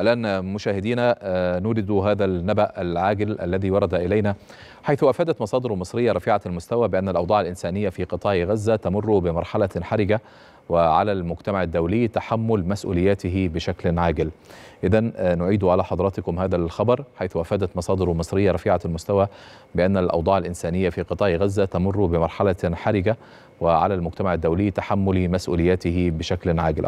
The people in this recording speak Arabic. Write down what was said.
الآن مشاهدينا آه، نورد هذا النبأ العاجل الذي ورد إلينا حيث أفادت مصادر مصرية رفيعة المستوى بأن الأوضاع الإنسانية في قطاع غزة تمر بمرحلة حرجة وعلى المجتمع الدولي تحمل مسؤولياته بشكل عاجل إذا آه، نعيد على حضراتكم هذا الخبر حيث أفادت مصادر مصرية رفيعة المستوى بأن الأوضاع الإنسانية في قطاع غزة تمر بمرحلة حرجة وعلى المجتمع الدولي تحمل مسؤولياته بشكل عاجل